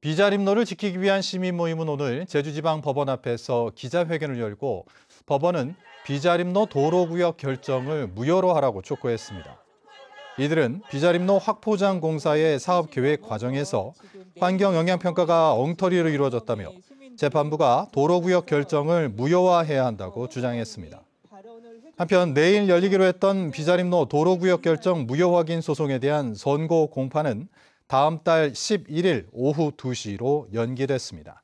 비자림노를 지키기 위한 시민 모임은 오늘 제주지방법원 앞에서 기자회견을 열고 법원은 비자림노 도로구역 결정을 무효로 하라고 촉구했습니다. 이들은 비자림로 확포장 공사의 사업 계획 과정에서 환경 영향 평가가 엉터리로 이루어졌다며 재판부가 도로구역 결정을 무효화해야 한다고 주장했습니다. 한편 내일 열리기로 했던 비자림로 도로구역 결정 무효 확인 소송에 대한 선고 공판은 다음 달 11일 오후 2시로 연기됐습니다.